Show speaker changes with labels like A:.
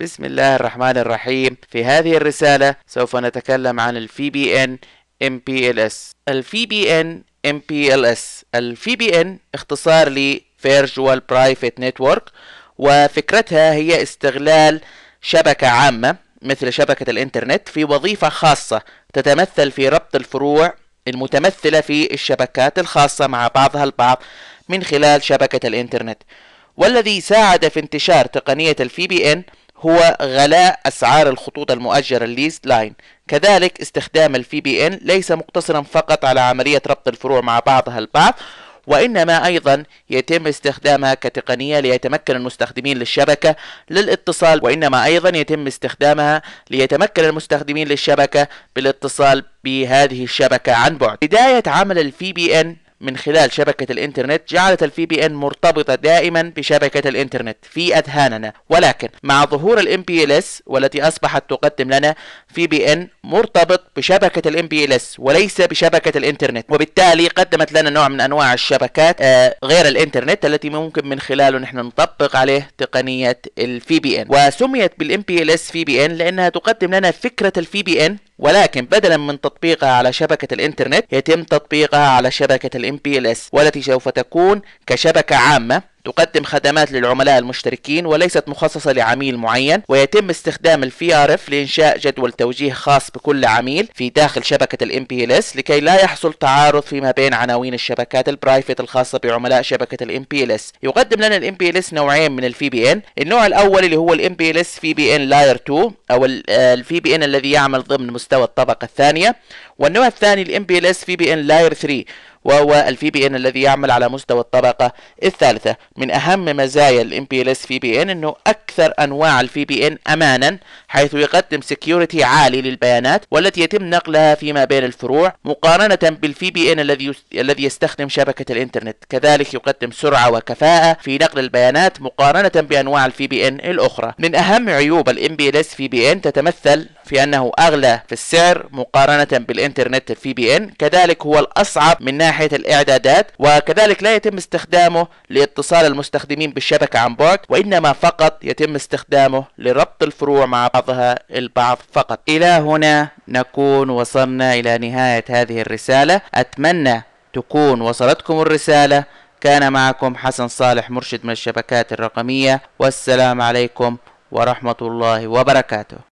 A: بسم الله الرحمن الرحيم في هذه الرسالة سوف نتكلم عن ال VPN MPLS ال VPN MPLS الـ VPN اختصار لـ Virtual Private Network وفكرتها هي استغلال شبكة عامة مثل شبكة الإنترنت في وظيفة خاصة تتمثل في ربط الفروع المتمثلة في الشبكات الخاصة مع بعضها البعض من خلال شبكة الإنترنت والذي ساعد في انتشار تقنية الفي بي إن هو غلاء أسعار الخطوط المؤجرة الليز لاين كذلك استخدام الفي بي ان ليس مقتصرا فقط على عملية ربط الفروع مع بعضها البعض وإنما أيضا يتم استخدامها كتقنية ليتمكن المستخدمين للشبكة للاتصال وإنما أيضا يتم استخدامها ليتمكن المستخدمين للشبكة بالاتصال بهذه الشبكة عن بعد بداية عمل الفي بي ان من خلال شبكة الإنترنت جعلت الفي بي إن مرتبطة دائما بشبكة الإنترنت في أذهاننا ولكن مع ظهور الام بي ال اس والتي أصبحت تقدم لنا في بي إن مرتبط بشبكة الام بي ال اس وليس بشبكة الإنترنت وبالتالي قدمت لنا نوع من أنواع الشبكات آه، غير الإنترنت التي ممكن من خلاله نحن نطبق عليه تقنية الفي بي إن وسميت بالام بي ال اس في بي إن لأنها تقدم لنا فكرة الفي بي إن ولكن بدلا من تطبيقها على شبكة الإنترنت يتم تطبيقها على شبكة ال MPLS والتي سوف تكون كشبكة عامة تقدم خدمات للعملاء المشتركين وليست مخصصة لعميل معين ويتم استخدام ار VRF لإنشاء جدول توجيه خاص بكل عميل في داخل شبكة ال MPLS لكي لا يحصل تعارض فيما بين عناوين الشبكات البرايفت الخاصة بعملاء شبكة ال MPLS يقدم لنا ال MPLS نوعين من بي VPN النوع الأول اللي هو ال MPLS VPN Layer 2 أو بي VPN آه، الذي يعمل ضمن مستوى الطبقة الثانية والنوع الثاني ال MPLS VPN Layer 3 وهو الفي بي ان الذي يعمل على مستوى الطبقة الثالثة من أهم مزايا الام بي ال اس في بي ان أنه أكثر أنواع الفي بي ان أمانا حيث يقدم سكيورتي عالي للبيانات والتي يتم نقلها فيما بين الفروع مقارنة بالفي بي ان الذي الذي يستخدم شبكة الإنترنت كذلك يقدم سرعة وكفاءة في نقل البيانات مقارنة بأنواع الفي بي ان الأخرى من أهم عيوب الام بي ال اس في بي ان تتمثل في أنه أغلى في السعر مقارنة بالإنترنت الفي بي ان كذلك هو الأصعب من ناحية الإعدادات وكذلك لا يتم استخدامه لاتصال المستخدمين بالشبكة عن بعد وإنما فقط يتم استخدامه لربط الفروع مع بعضها البعض فقط إلى هنا نكون وصلنا إلى نهاية هذه الرسالة أتمنى تكون وصلتكم الرسالة كان معكم حسن صالح مرشد من الشبكات الرقمية والسلام عليكم ورحمة الله وبركاته